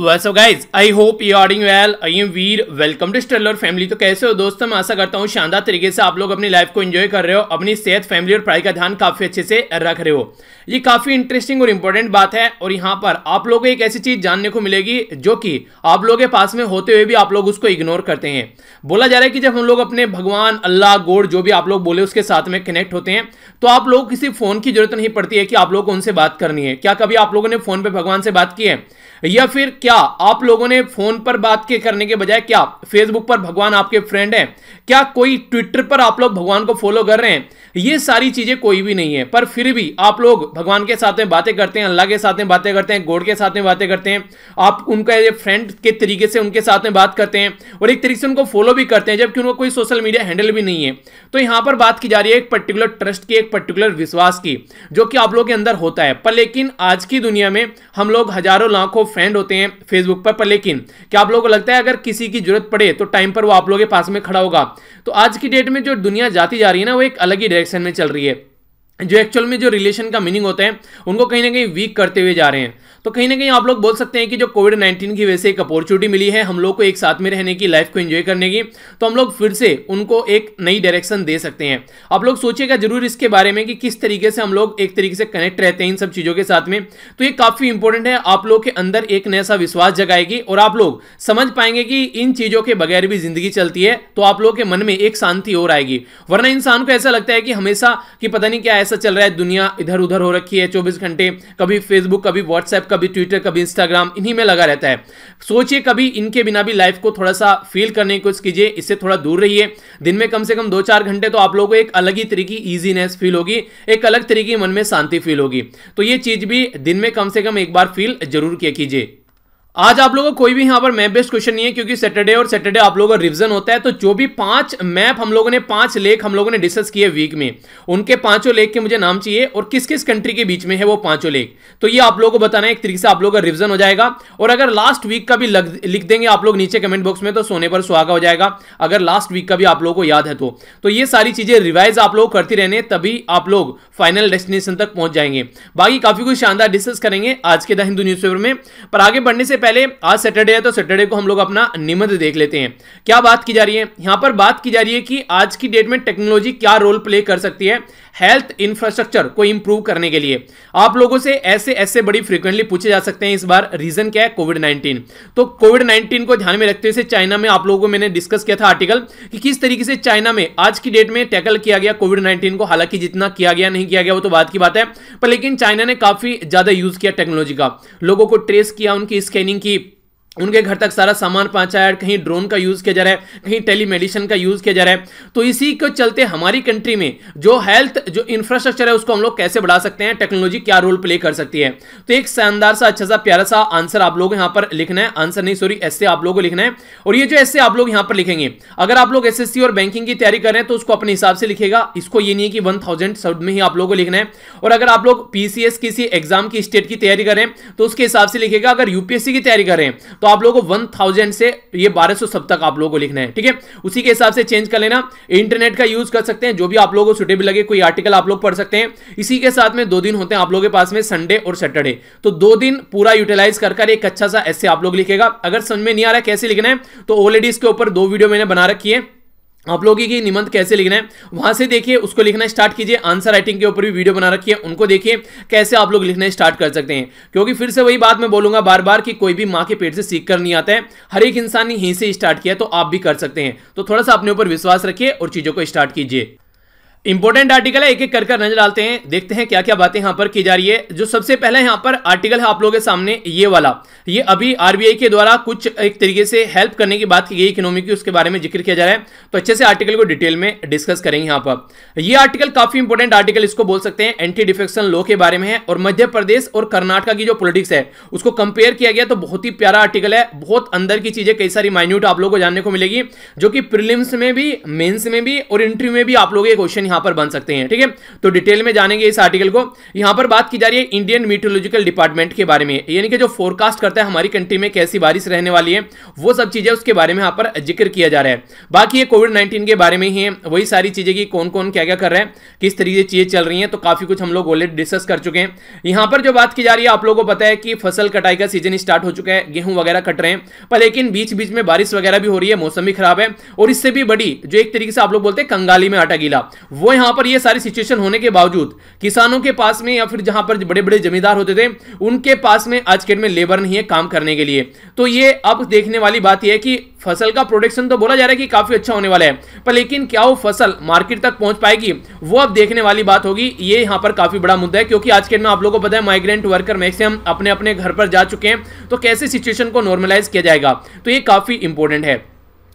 vaso guys I hope you are doing well I am Veer welcome to Stellar family तो कैसे हो दोस्तों मैं आशा करता हूँ शानदार तरीके से आप लोग अपनी लाइफ को एंजॉय कर रहे हो अपनी सेहत फैमिली और पढ़ाई का ध्यान काफ़ी अच्छे से रख रहे हो ये काफ़ी इंटरेस्टिंग और इंपॉर्टेंट बात है और यहां पर आप लोगों को एक ऐसी चीज़ जानने को मिलेगी जो कि आप लोगों के पास में होते हुए भी आप लोग उसको इग्नोर करते हैं बोला जा रहा है कि जब हम लोग अपने भगवान अल्लाह गोड जो भी आप लोग बोले उसके साथ में कनेक्ट होते हैं तो आप लोग किसी फ़ोन की ज़रूरत नहीं पड़ती है कि आप लोगों को उनसे बात करनी है क्या कभी आप लोगों ने फ़ोन पर भगवान से बात की है या फिर क्या आप लोगों ने फ़ोन पर बात के करने के बजाय क्या फेसबुक पर भगवान आपके फ्रेंड है क्या कोई ट्विटर पर आप लोग भगवान को फॉलो कर रहे हैं ये सारी चीज़ें कोई भी नहीं है पर फिर भी आप लोग भगवान के साथ में बातें करते हैं अल्लाह के साथ में बातें करते हैं गोड के साथ में बातें करते हैं आप उनका ये फ्रेंड के तरीके से उनके साथ में बात करते हैं और एक तरीके से उनको फॉलो भी करते हैं जबकि उनका कोई सोशल मीडिया हैंडल भी नहीं है तो यहाँ पर बात की जा रही है एक पर्टिकुलर ट्रस्ट की एक पर्टिकुलर विश्वास की जो कि आप लोग के अंदर होता है पर लेकिन आज की दुनिया में हम लोग हजारों लाखों फ्रेंड होते हैं फेसबुक पर पर लेकिन क्या आप लोगों को लगता है अगर किसी की जरूरत पड़े तो टाइम पर वो आप लोगों के पास में खड़ा होगा तो आज की डेट में जो दुनिया जाती जा रही है ना वो एक अलग ही डायरेक्शन में चल रही है जो एक्चुअल में जो रिलेशन का मीनिंग होता है उनको कहीं ना कहीं वीक करते हुए जा रहे हैं तो कहीं ना कहीं आप लोग बोल सकते हैं कि जो कोविड नाइन्टीन की वजह से एक अपॉर्चुनिटी मिली है हम लोग को एक साथ में रहने की लाइफ को एंजॉय करने की तो हम लोग फिर से उनको एक नई डायरेक्शन दे सकते हैं आप लोग सोचिएगा जरूर इसके बारे में कि किस तरीके से हम लोग एक तरीके से कनेक्ट रहते हैं इन सब चीज़ों के साथ में तो ये काफ़ी इंपॉर्टेंट है आप लोग के अंदर एक नया सा विश्वास जगाएगी और आप लोग समझ पाएंगे कि इन चीज़ों के बगैर भी जिंदगी चलती है तो आप लोग के मन में एक शांति और आएगी वरना इंसान को ऐसा लगता है कि हमेशा कि पता नहीं क्या ऐसा चल रहा है दुनिया इधर उधर हो रखी है चौबीस घंटे कभी फेसबुक कभी व्हाट्सएप कभी ट्विटर कभी इंस्टाग्राम इन्हीं में लगा रहता है सोचिए कभी इनके बिना भी लाइफ को थोड़ा सा फील करने की कोशिश कीजिए इससे थोड़ा दूर रहिए दिन में कम से कम दो चार घंटे तो आप लोगों को एक अलग ही तरीके की ईजीनेस फील होगी एक अलग तरीके की मन में शांति फील होगी तो ये चीज़ भी दिन में कम से कम एक बार फील जरूर किया कीजिए आज आप लोगों को कोई भी यहाँ पर मैप बेस्ड क्वेश्चन नहीं है क्योंकि सैटरडे और सैटरडे आप लोगों का रिविजन होता है तो जो भी पांच मैप हम लोगों ने पांच लेख हम लोगों ने डिस्कस किए वीक में उनके पांचों लेख के मुझे नाम चाहिए और किस किस कंट्री के बीच में है वो पांचों लेख तो ये आप लोगों को बताना है एक तरीके से आप लोगों का रिविजन हो जाएगा और अगर लास्ट वीक का भी लग, लिख देंगे आप लोग नीचे कमेंट बॉक्स में तो सोने पर सुहागा हो जाएगा अगर लास्ट वीक का भी आप लोगों को याद है तो, तो ये सारी चीजें रिवाइज आप लोग करते रहने तभी आप लोग फाइनल डेस्टिनेशन तक पहुंच जाएंगे बाकी काफी कुछ शानदार डिस्कस करेंगे आज के द हिंदू न्यूज में पर आगे बढ़ने से पहले आज सैटरडे है तो सैटरडे को हम लोग अपना निबंध देख लेते हैं क्या बात की जा रही है यहां पर बात की जा रही है कि आज की डेट में टेक्नोलॉजी क्या रोल प्ले कर सकती है हेल्थ इंफ्रास्ट्रक्चर को इंप्रूव करने के लिए आप लोगों से ऐसे ऐसे बड़ी फ्रिक्वेंटली पूछे जा सकते हैं इस बार रीजन क्या है कोविड नाइन्टीन तो कोविड नाइन्टीन को ध्यान में रखते हुए चाइना में आप लोगों को मैंने डिस्कस किया था आर्टिकल कि किस तरीके से चाइना में आज की डेट में टैकल किया गया कोविड नाइन्टीन को हालांकि जितना किया गया नहीं किया गया वो तो बात की बात है पर लेकिन चाइना ने काफी ज्यादा यूज किया टेक्नोलॉजी का लोगों को ट्रेस किया उनकी स्कैनिंग की उनके घर तक सारा सामान पहुंचाया है कहीं ड्रोन का यूज़ किया जा रहा है कहीं टेलीमेडिसिन का यूज़ किया जा रहा है तो इसी के चलते हमारी कंट्री में जो हेल्थ जो इंफ्रास्ट्रक्चर है उसको हम लोग कैसे बढ़ा सकते हैं टेक्नोलॉजी क्या रोल प्ले कर सकती है तो एक शानदार सा अच्छा सा प्यारा सा आंसर आप लोग यहाँ पर लिखना है आंसर नहीं सॉरी ऐसे आप लोगों को लिखना है और ये जो ऐसे आप लोग यहाँ पर लिखेंगे अगर आप लोग एस और बैंकिंग की तैयारी कर रहे हैं तो उसको अपने हिसाब से लिखेगा इसको ये नहीं है कि वन थाउजेंड में ही आप लोगों को लिखना है और अगर आप लोग पी किसी एग्जाम की स्टेट की तैयारी करें तो उसके हिसाब से लिखेगा अगर यूपीएससी की तैयारी करें तो आप लोगों को वन थाउजेंड से ये बारह सौ सब तक आप लोगों को लिखना है ठीक है उसी के हिसाब से चेंज कर लेना इंटरनेट का यूज कर सकते हैं जो भी आप लोगों को सुटेबल लगे कोई आर्टिकल आप लोग पढ़ सकते हैं इसी के साथ में दो दिन होते हैं आप लोगों के पास में संडे और सैटरडे तो दो दिन पूरा यूटिलाइज कर एक अच्छा सा ऐसे आप लोग लिखेगा अगर समझ में नहीं आ रहा कैसे लिखना है तो ऑलरेडी इसके ऊपर दो वीडियो मैंने बना रखी है आप लोगों की निबंध कैसे लिखना है वहां से देखिए उसको लिखना स्टार्ट कीजिए आंसर राइटिंग के ऊपर भी वीडियो बना रखी है उनको देखिए कैसे आप लोग लिखना स्टार्ट कर सकते हैं क्योंकि फिर से वही बात मैं बोलूंगा बार बार कि कोई भी माँ के पेट से सीख कर नहीं आता है हर एक इंसान ने यहीं से स्टार्ट किया तो आप भी कर सकते हैं तो थोड़ा सा अपने ऊपर विश्वास रखिए और चीज़ों को स्टार्ट कीजिए इंपॉर्टेंट आर्टिकल है एक एक कर कर नजर डालते हैं देखते हैं क्या क्या बातें यहाँ पर की जा रही है जो सबसे पहले यहाँ पर आर्टिकल है आप लोगों के सामने ये वाला ये अभी आरबीआई के द्वारा कुछ एक तरीके से हेल्प करने की बात की गई इकोनॉमी की उसके बारे में जिक्र किया जा रहा है तो अच्छे से आर्टिकल को डिटेल में डिस्कस करेंगे यहाँ पर ये आर्टिकल काफी इंपॉर्टेंट आर्टिकल इसको बोल सकते हैं एंटी डिफेक्शन लॉ के बारे में है और मध्य प्रदेश और कर्नाटका की जो पॉलिटिक्स है उसको कंपेयर किया गया तो बहुत ही प्यारा आर्टिकल है बहुत अंदर की चीजें कई सारी माइन्यूट आप लोगों को जानने को मिलेगी जो कि प्रिलिम्स में भी मेन्स में भी और इंटरव्यू में भी आप लोगों के क्वेश्चन यहां पर बन सकते हैं ठीक है तो डिटेल में जानेंगे इस आर्टिकल को यहां पर बात की जा रही है इंडियन मीटोलॉजिकल डिपार्टमेंट के बारे में यानी कि जो फोरकास्ट करता है हमारी कंट्री में कैसी बारिश रहने वाली है वो सब चीज़ें उसके बारे में यहां पर जिक्र किया जा रहा है बाकी ये कोविड नाइन्टीन के बारे में ही है वही सारी चीज़ें की कौन कौन क्या क्या कर रहे हैं किस तरीके से चीज़ें चल रही है तो काफ़ी कुछ हम लोग ऑलरेडी डिस्कस कर चुके हैं यहां पर जो बात की जा रही है आप लोगों को पता है कि फसल कटाई का सीजन स्टार्ट हो चुका है गेहूं वगैरह कट रहे हैं पर लेकिन बीच बीच में बारिश वगैरह भी हो रही है मौसम भी खराब है और इससे भी बड़ी जो एक तरीके से आप लोग बोलते हैं कंगाली में आटा गीला वो यहाँ पर ये सारी सिचुएशन होने के बावजूद किसानों के पास में या फिर जहाँ पर बड़े बड़े जमींदार होते थे उनके पास में आज के डेट में लेबर नहीं है काम करने के लिए तो ये अब देखने वाली बात यह है कि फसल का प्रोडक्शन तो बोला जा रहा है कि काफ़ी अच्छा होने वाला है पर लेकिन क्या वो फसल मार्केट तक पहुंच पाएगी वो अब देखने वाली बात होगी ये यहाँ पर काफ़ी बड़ा मुद्दा है क्योंकि आज के दिन आप लोगों को पता है माइग्रेंट वर्कर मैक्सिमम अपने अपने घर पर जा चुके हैं तो कैसे सिचुएशन को नॉर्मलाइज किया जाएगा तो ये काफ़ी इंपॉर्टेंट है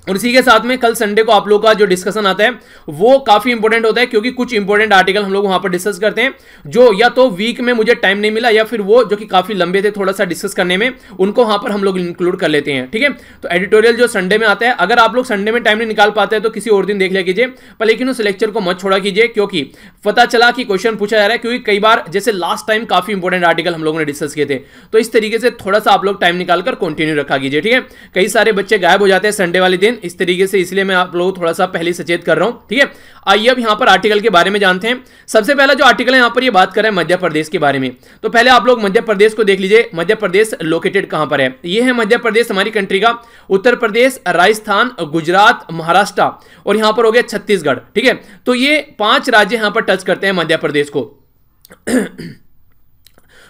और इसी के साथ में कल संडे को आप लोग का जो डिस्कशन आता है वो काफी इंपॉर्टेंट होता है क्योंकि कुछ इंपॉर्टेंट आर्टिकल हम लोग वहां पर डिस्कस करते हैं जो या तो वीक में मुझे टाइम नहीं मिला या फिर वो जो कि काफी लंबे थे थोड़ा सा डिस्कस करने में उनको वहां पर हम लोग इंक्लूड कर लेते हैं ठीक है तो एडिटोरियल जो संडे में आता है अगर आप लोग संडे में टाइम नहीं निकाल पाते हैं तो किसी और दिन देख लिया कीजिए पर लेकिन उस लेक्चर को मत छोड़ा कीजिए क्योंकि पता चला कि क्वेश्चन पूछा जा रहा है क्योंकि कई बार जैसे लास्ट टाइम काफी इंपॉर्टेंट आर्टिकल हम लोगों ने डिस्कस किए थे तो इस तरीके से थोड़ा सा आप लोग टाइम निकालकर कंटिन्यू रखा कीजिए ठीक है कई सारे बच्चे गायब हो जाते हैं संडे वाले दिन इस तरीके से इसलिए मैं आप लोगों को थोड़ा सा पहले सचेत कर रहा हूं ठीक है आइए अब यहां पर आर्टिकल के बारे में जानते हैं सबसे पहला जो आर्टिकल है यहां पर ये बात कर रहे हैं मध्य प्रदेश के बारे में तो पहले आप लोग मध्य प्रदेश को देख लीजिए मध्य प्रदेश लोकेटेड कहां पर है यह है मध्य प्रदेश हमारी कंट्री का उत्तर प्रदेश राजस्थान गुजरात महाराष्ट्र और यहां पर हो गया छत्तीसगढ़ ठीक है तो ये पांच राज्य यहां पर टच करते हैं मध्य प्रदेश को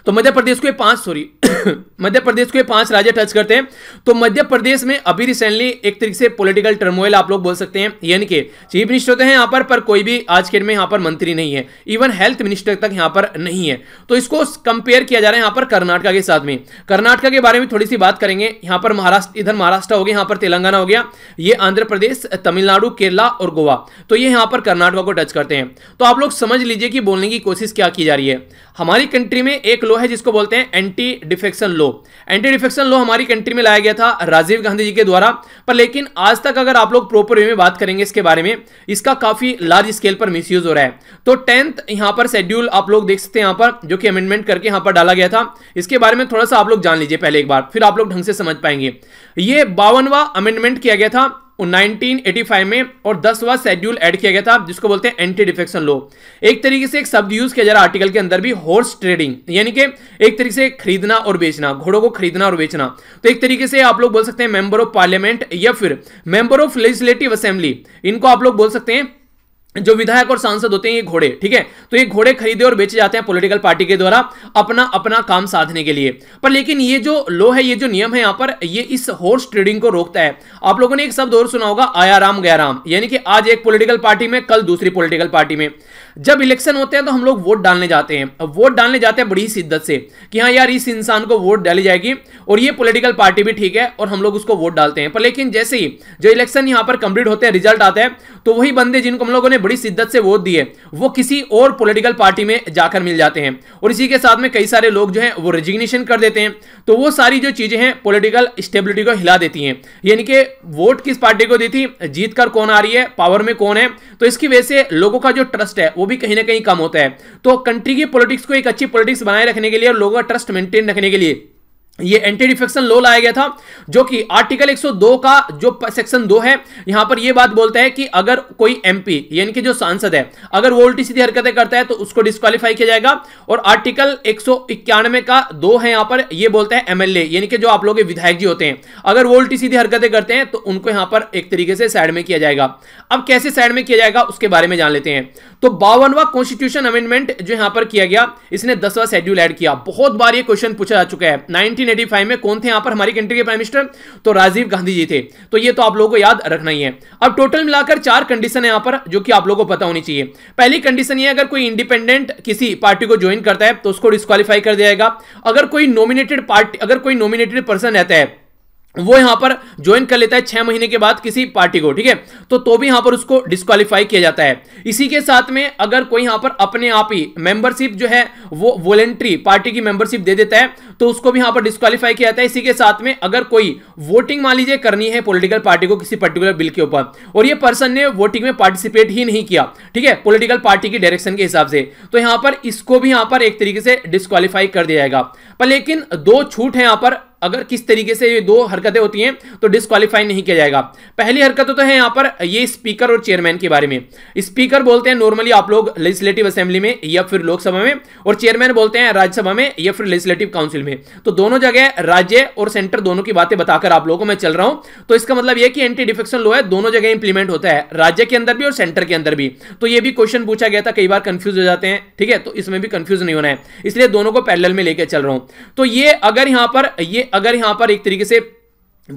तो मध्य प्रदेश को ये पांच सॉरी मध्य प्रदेश को ये पांच राज्य टच करते हैं तो मध्य प्रदेश में अभी रिसेंटली एक तरीके से पॉलिटिकल टर्मोइल आप लोग बोल सकते हैं यानी कि चीफ मिनिस्टर तो है यहां पर पर कोई भी आज के में यहां पर मंत्री नहीं है इवन हेल्थ मिनिस्टर तक यहां पर नहीं है तो इसको कंपेयर किया जा रहा है यहां पर कर्नाटका के साथ में कर्नाटका के बारे में थोड़ी सी बात करेंगे यहां पर महाराष्ट्र इधर महाराष्ट्र हो गया यहां पर तेलंगाना हो गया ये आंध्र प्रदेश तमिलनाडु केरला और गोवा तो ये यहां पर कर्नाटका को टच करते हैं तो आप लोग समझ लीजिए कि बोलने की कोशिश क्या की जा रही है हमारी कंट्री में एक लॉ है जिसको बोलते हैं anti defection law anti defection law हमारी कंट्री में लाया गया था राजीव गांधी जी के द्वारा पर लेकिन आज तक अगर आप लोग प्रॉपर वे में बात करेंगे इसके बारे में इसका काफी लार्ज स्केल पर मिस हो रहा है तो टेंथ यहां पर शेड्यूल आप लोग देख सकते हैं यहां पर जो कि अमेंडमेंट करके यहां पर डाला गया था इसके बारे में थोड़ा सा आप लोग जान लीजिए पहले एक बार फिर आप लोग ढंग से समझ पाएंगे ये बावनवा अमेंडमेंट किया गया था 1985 में और दसवा शेड्यूल ऐड किया गया था जिसको बोलते हैं एंटी डिफेक्शन लॉ एक तरीके से एक शब्द यूज किया जा रहा आर्टिकल के अंदर भी हॉर्स ट्रेडिंग यानी कि एक तरीके से खरीदना और बेचना घोड़ों को खरीदना और बेचना तो एक तरीके से आप लोग बोल सकते हैं मेंबर ऑफ पार्लियामेंट या फिर मेंबर ऑफ लेजिस्लेटिव असेंबली इनको आप लोग बोल सकते हैं जो विधायक और सांसद होते हैं ये घोड़े ठीक है तो ये घोड़े खरीदे और बेचे जाते हैं पॉलिटिकल पार्टी के द्वारा अपना अपना काम साधने के लिए पर लेकिन ये जो लो है ये जो नियम है यहाँ पर ये इस हॉर्स ट्रेडिंग को रोकता है आप लोगों ने एक शब्द और सुना होगा आया राम गया राम यानी कि आज एक पोलिटिकल पार्टी में कल दूसरी पोलिटिकल पार्टी में जब इलेक्शन होते हैं तो हम लोग वोट डालने जाते हैं वोट डालने जाते हैं बड़ी शिद्दत से कि हाँ यार इस इंसान को वोट डाली जाएगी और ये पॉलिटिकल पार्टी भी ठीक है और हम लोग उसको वोट डालते हैं पर लेकिन जैसे ही जो इलेक्शन यहाँ पर कंप्लीट होते हैं रिजल्ट आता है तो वही बंदे जिनको हम लोगों ने बड़ी शिद्दत से वोट दिए वो किसी और पोलिटिकल पार्टी में जाकर मिल जाते हैं और इसी के साथ में कई सारे लोग जो है वो रेजिग्नेशन कर देते हैं तो वो सारी जो चीज़ें हैं पोलिटिकल स्टेबिलिटी को हिला देती हैं यानी कि वोट किस पार्टी को दी थी जीत कर कौन आ रही है पावर में कौन है तो इसकी वजह से लोगों का जो ट्रस्ट है वो भी कहीं ना कहीं कम होता है तो कंट्री की पॉलिटिक्स को एक अच्छी पॉलिटिक्स बनाए रखने के लिए और लोगों का ट्रस्ट मेंटेन रखने के लिए ये एंटी डिफेक्शन लॉ लाया गया था जो कि आर्टिकल 102 का जो सेक्शन दो है यहां पर यह बात बोलता है कि अगर कोई एमपी यानी कि जो सांसद है अगर वो उल्टी सीधी हरकतें करता है तो उसको डिस्कालीफाई किया जाएगा और आर्टिकल एक का दो है यहां पर यह बोलता है एमएलए यानी कि जो आप लोग विधायक जी होते हैं अगर वो उल्टी सीधी हरकतें करते हैं तो उनको यहां पर एक तरीके से साइड में किया जाएगा अब कैसे साइड में किया जाएगा उसके बारे में जान लेते हैं तो बावनवा कॉन्स्टिट्यूशन अमेंडमेंट जो यहां पर किया गया इसने दसवा शेड्यूल ऐड किया बहुत बार ये क्वेश्चन पूछा जा चुका है 1985 में कौन थे यहां पर हमारी कंट्री के प्राइम मिनिस्टर तो राजीव गांधी जी थे तो ये तो आप लोगों को याद रखना ही है अब टोटल मिलाकर चार कंडीशन है यहां पर जो कि आप लोगों को पता होनी चाहिए पहली कंडीशन ये अगर कोई इंडिपेंडेंट किसी पार्टी को ज्वाइन करता है तो उसको डिस्कालीफाई कर दिया जाएगा अगर कोई नॉमिनेटेड पार्टी अगर कोई नॉमिनेटेड पर्सन रहता है वो यहां पर ज्वाइन कर लेता है छह महीने के बाद किसी पार्टी को ठीक है तो तो भी यहां पर उसको डिस्कालीफाई किया जाता है इसी के साथ में अगर कोई यहां पर अपने आप ही मेंबरशिप जो है वो वॉलेंट्री पार्टी की मेंबरशिप दे देता है तो उसको भी यहां पर डिस्कालीफाई किया जाता है इसी के साथ में अगर कोई वोटिंग मान लीजिए करनी है पोलिटिकल पार्टी को किसी पर्टिकुलर बिल के ऊपर और ये पर्सन ने वोटिंग में पार्टिसिपेट ही नहीं किया ठीक है पोलिटिकल पार्टी की डायरेक्शन के हिसाब से तो यहां पर इसको भी यहां पर एक तरीके से डिस्कालीफाई कर दिया जाएगा पर लेकिन दो छूट है यहां पर अगर किस तरीके से ये दो हरकतें होती हैं तो डिस्कालीफाई नहीं किया जाएगा पहली हरकत तो है यहाँ पर ये स्पीकर और चेयरमैन के बारे में स्पीकर बोलते हैं नॉर्मली आप लोग लेजिस्लेटिव असेंबली में या फिर लोकसभा में और चेयरमैन बोलते हैं राज्यसभा में या फिर लेजिस्लेटिव काउंसिल में तो दोनों जगह राज्य और सेंटर दोनों की बातें बताकर आप लोगों को मैं चल रहा हूं तो इसका मतलब यह कि एंटी डिफेक्शन लॉ है दोनों जगह इंप्लीमेंट होता है राज्य के अंदर भी और सेंटर के अंदर भी तो यह भी क्वेश्चन पूछा गया था कई बार कंफ्यूज हो जाते हैं ठीक है तो इसमें भी कंफ्यूज नहीं होना है इसलिए दोनों को पैरल में लेकर चल रहा हूं तो ये अगर यहां पर ये अगर यहां पर एक तरीके से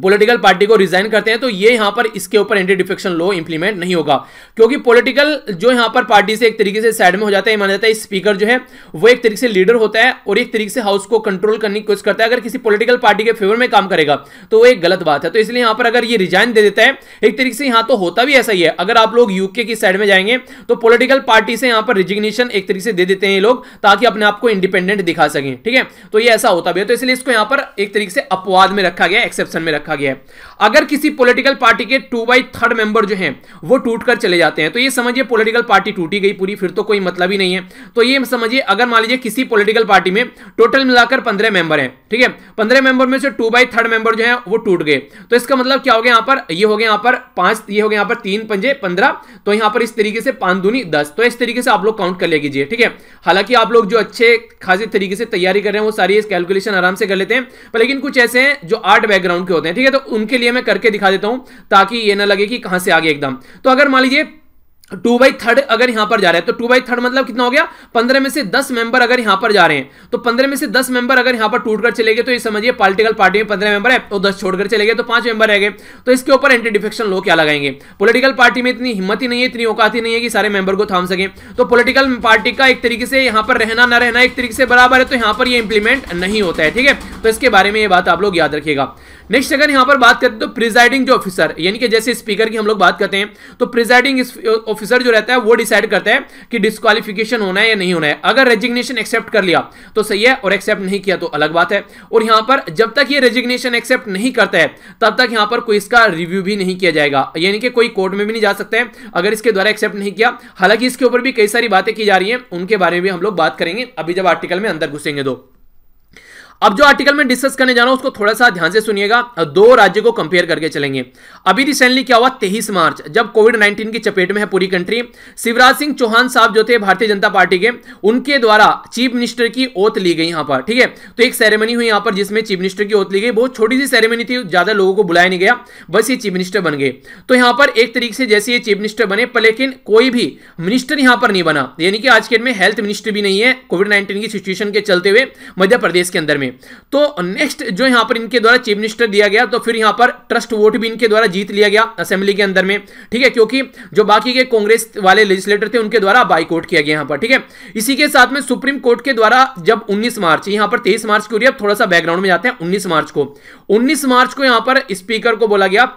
पॉलिटिकल पार्टी को रिजाइन करते हैं तो ये यहाँ पर इसके ऊपर एंटी डिफेक्शन लॉ इंप्लीमेंट नहीं होगा क्योंकि पॉलिटिकल जो यहाँ पर पार्टी से एक तरीके से साइड में हो जाता है माना जाता है स्पीकर जो है वो एक तरीके से लीडर होता है और एक तरीके से हाउस को कंट्रोल करने की कोशिश करता है अगर किसी पोलिटिकल पार्टी के फेवर में काम करेगा तो वो एक गलत बात है तो इसलिए यहाँ पर अगर ये रिजाइन दे देता है एक तरीके से यहाँ तो होता भी ऐसा ही है अगर आप लोग यूके की साइड में जाएंगे तो पोलिटिकल पार्टी से यहाँ पर रिजिग्नेशन एक तरीके से दे देते हैं ये लोग ताकि अपने आप को इंडिपेंडेंट दिखा सकें ठीक है तो ये ऐसा होता भी है तो इसलिए इसको यहाँ पर एक तरीके से अपवाद में रखा गया एक्सेप्शन में रखा गया है अगर किसी पॉलिटिकल पार्टी के टू बाई थर्ड मेंबर जो हैं वो टूट कर चले जाते हैं तो ये समझिए पॉलिटिकल पार्टी टूटी गई पूरी फिर तो कोई मतलब ही नहीं है तो ये समझिए अगर मान लीजिए किसी पॉलिटिकल पार्टी में टोटल मिलाकर पंद्रह मेंबर हैं ठीक है पंद्रह मेंबर में से टू बाई थर्ड मेंबर जो है वो टूट गए तो इसका मतलब क्या हो गया यहाँ पर ये हो गया यहाँ पर पांच ये हो गया यहाँ पर तीन पंजे पंद्रह तो यहाँ पर इस तरीके से पांच दूनी दस तो इस तरीके से आप लोग काउंट कर ले कीजिए ठीक है हालांकि आप लोग जो अच्छे खासी तरीके से तैयारी कर रहे हैं वो सारी कैलकुलेशन आराम से कर लेते हैं पर लेकिन कुछ ऐसे हैं जो आर्ट बैकग्राउंड के होते हैं ठीक है तो उनके लिए लिए मैं करके दिखा देता हूं ताकि ये ना लगे कि कहां से आगे एकदम तो अगर मान लीजिए टू बाई थर्ड अगर यहां पर जा रहे हैं तो टू बाई थर्ड मतलब कितना हो गया पंद्रह में से दस मेंबर अगर यहां पर जा रहे हैं तो पंद्रह में से दस मेंबर अगर यहां पर टूटकर चले गए तो ये समझिए पॉलिटिकल पार्टी में पंद्रह मेंबर है तो दस छोड़कर चले गए तो पांच मेंबर रह गए तो इसके ऊपर एंटी डिफेक्शन लो क्या लगाएंगे पोलिटिकल पार्टी में इतनी हिम्मत ही नहीं है इतनी औकात ही नहीं है कि सारे मेंबर को थाम सके तो पोलिटिकल पार्टी का एक तरीके से यहां पर रहना ना रहना एक तरीके से बराबर है तो यहां पर यह इंप्लीमेंट नहीं होता है ठीक है तो इसके बारे में ये बात आप लोग याद रखिएगा नेक्स्ट अगर यहाँ पर बात करते हैं तो प्रिजाइडिंग जो ऑफिसर यानी कि जैसे स्पीकर की हम लोग बात करते हैं तो प्रिजाइडिंग ऑफिसर जो रहता है वो डिसाइड करता है कि डिस्कालिफिकेशन होना है या नहीं होना है अगर रेजिग्नेशन एक्सेप्ट कर लिया तो सही है और एक्सेप्ट नहीं किया तो अलग बात है और यहाँ पर जब तक ये रेजिग्नेशन एक्सेप्ट नहीं करता है तब तक यहाँ पर कोई इसका रिव्यू भी नहीं किया जाएगा यानी कि कोई कोर्ट में भी नहीं जा सकते हैं अगर इसके द्वारा एक्सेप्ट नहीं किया हालांकि इसके ऊपर भी कई सारी बातें की जा रही हैं उनके बारे में भी हम लोग बात करेंगे अभी जब आर्टिकल में अंदर घुसेंगे तो अब जो आर्टिकल में डिस्कस करने जा रहा हूं उसको थोड़ा सा ध्यान से सुनिएगा दो राज्य को कंपेयर करके चलेंगे अभी रिसेंटली क्या हुआ तेईस मार्च जब कोविड नाइन्टीन की चपेट में है पूरी कंट्री शिवराज सिंह चौहान साहब जो थे भारतीय जनता पार्टी के उनके द्वारा चीफ मिनिस्टर की ओथ ली गई यहां पर ठीक है तो एक सेरेमनी हुई यहां पर जिसमें चीफ मिनिस्टर की ओथ ली गई बहुत छोटी सी सेरेमनी थी ज्यादा लोगों को बुलाया नहीं गया बस ये चीफ मिनिस्टर बन गए तो यहां पर एक तरीके से जैसे ये चीफ मिनिस्टर बने पर लेकिन कोई भी मिनिस्टर यहाँ पर नहीं बना यानी कि आज के डेट में हेल्थ मिनिस्टर भी नहीं है कोविड नाइन्टीन की सिचुएशन के चलते हुए मध्य प्रदेश के अंदर में में तो नेक्स्ट जो यहां पर इनके द्वारा चीफ मिनिस्टर दिया गया तो फिर यहां पर ट्रस्ट वोट भी इनके द्वारा जीत लिया गया असेंबली के अंदर में ठीक है क्योंकि जो बाकी के कांग्रेस वाले लेजिस्लेटर थे उनके द्वारा बाइकआउट किया गया यहां पर ठीक है इसी के साथ में सुप्रीम कोर्ट के द्वारा जब उन्नीस मार्च यहां पर तेईस मार्च की थोड़ा सा बैकग्राउंड में जाते हैं उन्नीस मार्च को उन्नीस मार्च को यहां पर स्पीकर को बोला गया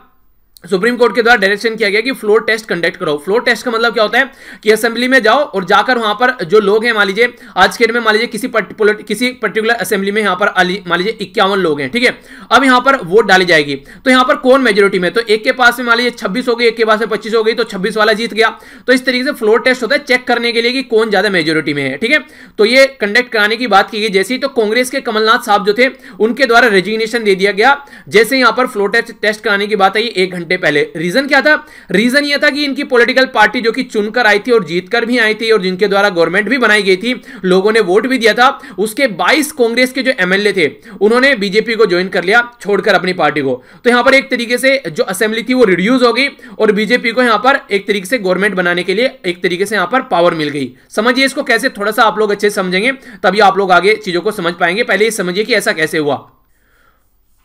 सुप्रीम कोर्ट के द्वारा डायरेक्शन किया गया कि फ्लोर टेस्ट कंडक्ट करो फ्लोर टेस्ट का मतलब क्या होता है कि असेंबली में जाओ और जाकर वहां पर जो लोग हैं मान लीजिए आज के डेट में मान लीजिए किसी पर्टिकुलर किसी पर्टिकुलर असेंबली में यहां पर मान लीजिए इक्यावन लोग हैं ठीक है अब यहां पर वोट डाली जाएगी तो यहां पर कौन मेजोरिटी में तो एक के पास में मान लीजिए छब्बीस हो गई एक के पास में पच्चीस हो गई तो छब्बीस वाला जीत गया तो इस तरीके से फ्लोर टेस्ट होता है चेक करने के लिए कि कौन ज्यादा मेजोरिटी में है ठीक है तो ये कंडक्ट कराने की बात की गई जैसे ही तो कांग्रेस के कमलनाथ साहब जो थे उनके द्वारा रेजिग्नेशन दे दिया गया जैसे यहां पर फ्लोर टेस्ट कराने की बात आई एक घंटे घंटे पहले रीजन क्या था रीजन यह था कि इनकी पॉलिटिकल पार्टी जो कि चुनकर आई थी और जीतकर भी आई थी और जिनके द्वारा गवर्नमेंट भी बनाई गई थी लोगों ने वोट भी दिया था उसके 22 कांग्रेस के जो एमएलए थे उन्होंने बीजेपी को ज्वाइन कर लिया छोड़कर अपनी पार्टी को तो यहां पर एक तरीके से जो असेंबली थी वो रिड्यूस हो गई और बीजेपी को यहां पर एक तरीके से गवर्नमेंट बनाने के लिए एक तरीके से यहां पर पावर मिल गई समझिए इसको कैसे थोड़ा सा आप लोग अच्छे समझेंगे तभी आप लोग आगे चीजों को समझ पाएंगे पहले समझिए कि ऐसा कैसे हुआ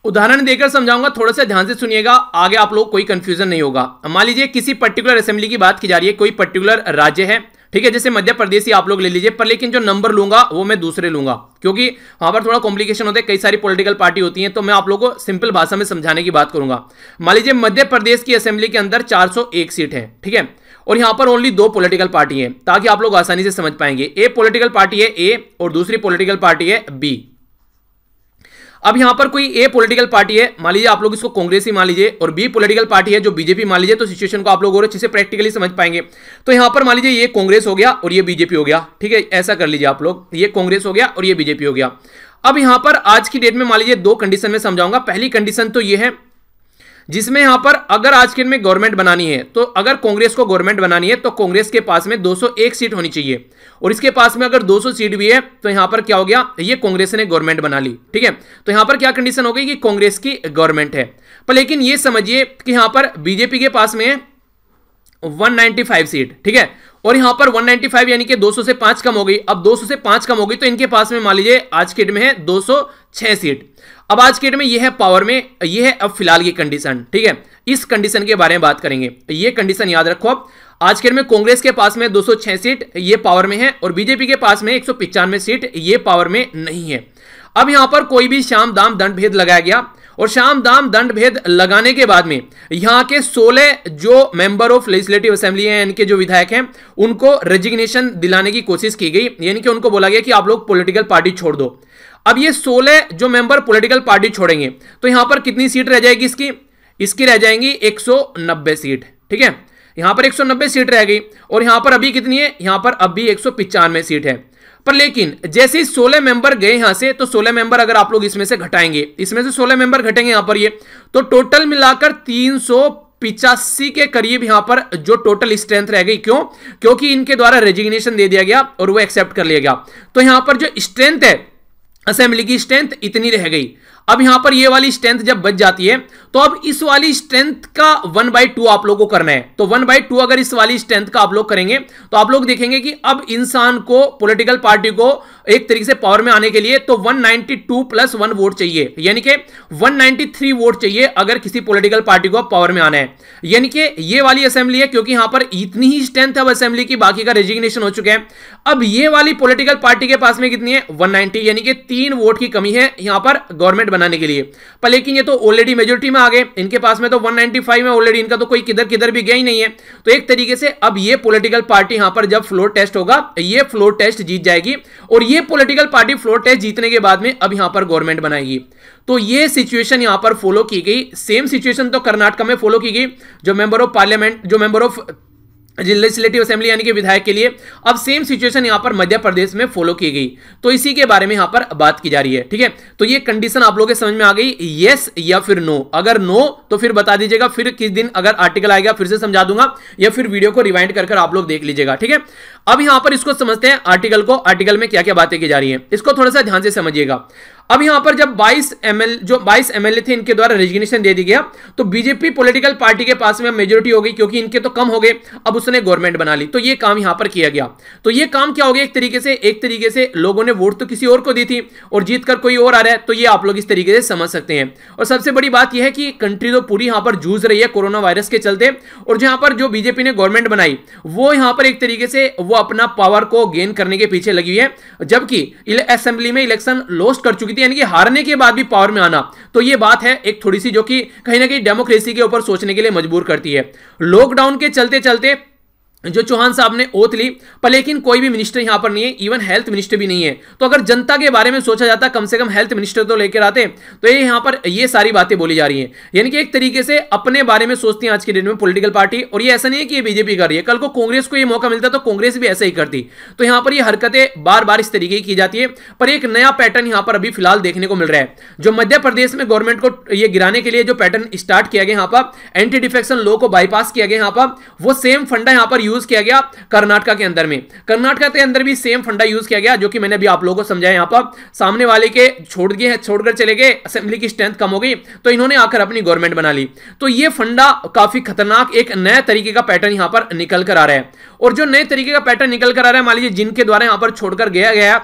उदाहरण देकर समझाऊंगा थोड़ा सा ध्यान से सुनिएगा आगे आप लोग कोई कंफ्यूजन नहीं होगा मान लीजिए किसी पर्टिकुलर असेंबली की बात की जा रही है कोई पर्टिकुलर राज्य है ठीक है जैसे मध्य प्रदेश ही आप लोग ले लीजिए पर लेकिन जो नंबर लूंगा वो मैं दूसरे लूंगा क्योंकि वहां पर थोड़ा कॉम्प्लिकेशन होता है कई सारी पॉलिटिकल पार्टी होती हैं तो मैं आप लोगों को सिंपल भाषा में समझाने की बात करूंगा मान लीजिए मध्य प्रदेश की असेंबली के अंदर 401 सीट है ठीक है और यहां पर ओनली दो पोलिटिकल पार्टी है ताकि आप लोग आसानी से समझ पाएंगे ए पोलिटिकल पार्टी है ए और दूसरी पोलिटिकल पार्टी है बी अब यहां पर कोई ए पॉलिटिकल पार्टी है मान लीजिए आप लोग इसको कांग्रेस ही मान लीजिए और बी पॉलिटिकल पार्टी है जो बीजेपी मान लीजिए तो सिचुएशन को आप लोग और अच्छे से प्रैक्टिकली समझ पाएंगे तो यहां पर मान लीजिए ये कांग्रेस हो गया और ये बीजेपी हो गया ठीक है ऐसा कर लीजिए आप लोग ये कांग्रेस हो गया और ये बीजेपी हो गया अब यहां पर आज की डेट में मान लीजिए दो कंडीशन में समझाऊंगा पहली कंडीशन तो यह है जिसमें यहां पर अगर आज के में गवर्नमेंट बनानी है तो अगर कांग्रेस को गवर्नमेंट बनानी है तो कांग्रेस के पास में 201 सीट होनी चाहिए और इसके पास में अगर 200 सीट भी है तो यहां पर क्या हो गया ये कांग्रेस ने गवर्नमेंट बना ली ठीक है तो यहां पर क्या कंडीशन हो गई कि कांग्रेस की गवर्नमेंट है पर लेकिन यह समझिए कि यहां पर बीजेपी के पास में वन सीट ठीक है और यहां पर 195 यानी कि 200 से पांच कम हो गई अब 200 से पांच कम हो गई तो इनके पास में मान लीजिए आज के डेट में है 206 सीट अब आज के डेट में यह है पावर में यह है अब फिलहाल की कंडीशन ठीक है इस कंडीशन के बारे में बात करेंगे ये कंडीशन याद रखो अब आज के डेट में कांग्रेस के पास में दो सीट ये पावर में है और बीजेपी के पास में एक सीट ये पावर में नहीं है अब यहां पर कोई भी शाम दाम दंड भेद लगाया गया और शाम दाम दंड भेद लगाने के बाद में यहाँ के 16 जो मेंबर ऑफ लेजिस्लेटिव असेंबली हैं इनके जो विधायक हैं उनको रेजिग्नेशन दिलाने की कोशिश की गई यानी कि उनको बोला गया कि आप लोग पॉलिटिकल पार्टी छोड़ दो अब ये सोलह जो मेंबर पॉलिटिकल पार्टी छोड़ेंगे तो यहां पर कितनी सीट रह जाएगी इसकी इसकी रह जाएंगी 190 सीट ठीक है यहां पर 190 सीट रह गई और यहां पर अभी कितनी है यहां पर अभी एक सीट है पर लेकिन जैसे ही सोलह मेंबर गए यहां से तो सोलह मेंबर अगर आप लोग इसमें से घटाएंगे इसमें से सोलह मेंबर घटेंगे यहां पर ये तो टोटल मिलाकर तीन पिचासी के करीब यहां पर जो टोटल स्ट्रेंथ रह गई क्यों क्योंकि इनके द्वारा रेजिग्नेशन दे दिया गया और वो एक्सेप्ट कर लिया गया तो यहां पर जो स्ट्रेंथ है असेंबली की स्ट्रेंथ इतनी रह गई अब यहां पर ये वाली स्ट्रेंथ जब बच जाती है तो अब इस वाली स्ट्रेंथ का वन बाई टू आप लोगों को करना है तो वन बाई टू अगर इस वाली स्ट्रेंथ का आप लोग करेंगे तो आप लोग देखेंगे कि अब इंसान को पॉलिटिकल पार्टी को एक तरीके से पावर में आने के लिए तो 192 प्लस वन वोट चाहिए यानी कि 193 वोट चाहिए अगर किसी पॉलिटिकल पार्टी को पावर में आना है यानी कि ये वाली असेंबली है क्योंकि यहां पर इतनी ही स्ट्रेंथ है असेंबली की बाकी का रेजिग्नेशन हो चुके हैं अब ये वाली पोलिटिकल पार्टी के पास में कितनी है वन यानी कि तीन वोट की कमी है यहां पर गवर्नमेंट बनाने के लिए पर लेकिन ये तो ऑलरेडी मेजोरिटी में आ गए इनके पास में तो 195 नाइनटी फाइव है ऑलरेडी इनका तो कोई किधर किधर भी गया ही नहीं है तो एक तरीके से अब ये पोलिटिकल पार्टी यहां पर जब फ्लोर टेस्ट होगा ये फ्लोर टेस्ट जीत जाएगी और ये पोलिटिकल पार्टी फ्लोर टेस्ट जीतने के बाद में अब यहां पर गवर्नमेंट बनाएगी तो ये सिचुएशन यहां पर फॉलो की गई सेम सिचुएशन तो कर्नाटक में फॉलो की गई जो मेंबर ऑफ पार्लियामेंट जो मेंबर ऑफ लेजिस्लेटिव असेंबली यानी कि विधायक के लिए अब सेम सिचुएशन यहां पर मध्य प्रदेश में फॉलो की गई तो इसी के बारे में यहां पर बात की जा रही है ठीक है तो ये कंडीशन आप लोगों के समझ में आ गई यस या फिर नो अगर नो तो फिर बता दीजिएगा फिर किस दिन अगर आर्टिकल आएगा फिर से समझा दूंगा या फिर वीडियो को रिवाइंड कर आप लोग देख लीजिएगा ठीक है अब यहां पर इसको समझते हैं आर्टिकल को आर्टिकल में क्या क्या बातें की जा रही है इसको थोड़ा सा ध्यान से समझिएगा अब यहां पर जब 22 एमएल जो 22 एमएलए थे इनके द्वारा रेजिग्नेशन दे दी गया तो बीजेपी पॉलिटिकल पार्टी के पास में मेजोरिटी हो गई क्योंकि इनके तो कम हो गए अब उसने गवर्नमेंट बना ली तो ये काम यहां पर किया गया तो ये काम क्या हो गया एक तरीके से एक तरीके से लोगों ने वोट तो किसी और को दी थी और जीतकर कोई और आ रहा है तो ये आप लोग इस तरीके से समझ सकते हैं और सबसे बड़ी बात यह है कि कंट्री तो पूरी यहां पर जूझ रही है कोरोना वायरस के चलते और जहां पर जो बीजेपी ने गवर्नमेंट बनाई वो यहां पर एक तरीके से वो अपना पावर को गेन करने के पीछे लगी हुई है जबकि असेंबली में इलेक्शन लॉस्ट कर चुकी जीते यानी कि हारने के बाद भी पावर में आना तो ये बात है एक थोड़ी सी जो कि कहीं ना कहीं डेमोक्रेसी के ऊपर सोचने के लिए मजबूर करती है लॉकडाउन के चलते चलते जो चौहान साहब ने ओथ ली पर लेकिन कोई भी मिनिस्टर यहां पर नहीं है इवन हेल्थ मिनिस्टर भी नहीं है तो अगर जनता के बारे में सोचा जाता कम से कम हेल्थ मिनिस्टर तो लेकर आते तो ये यहां पर ये सारी बातें बोली जा रही हैं यानी कि एक तरीके से अपने बारे में सोचती हैं आज की डेट में पॉलिटिकल पार्टी और ये ऐसा नहीं है कि ये बीजेपी कर रही है कल को कांग्रेस को यह मौका मिलता तो कांग्रेस भी ऐसा ही करती तो यहां पर यह हरकतें बार बार इस तरीके की जाती है पर एक नया पैटर्न यहाँ पर अभी फिलहाल देखने को मिल रहा है जो मध्य प्रदेश में गवर्नमेंट को यह गिराने के लिए जो पैटर्न स्टार्ट किया गया यहाँ पर एंटी डिफेक्शन लॉ को बाईपास किया गया यहाँ पर वो सेम फंडा यहाँ पर यूज किया गया कर्नाटका के अंदर में कर्नाटका के अंदर भी सेम फंडा यूज किया गया जो कि मैंने अभी आप लोगों को समझाया यहां पर सामने वाले के छोड़ गए छोड़कर चले गए असेंबली की स्ट्रेंथ कम हो गई तो इन्होंने आकर अपनी गवर्नमेंट बना ली तो ये फंडा काफी खतरनाक एक नए तरीके का पैटर्न यहां पर निकल कर आ रहा है और जो नए तरीके का पैटर्न निकल कर आ रहा है मान लीजिए जिनके द्वारा यहां पर छोड़कर गया गया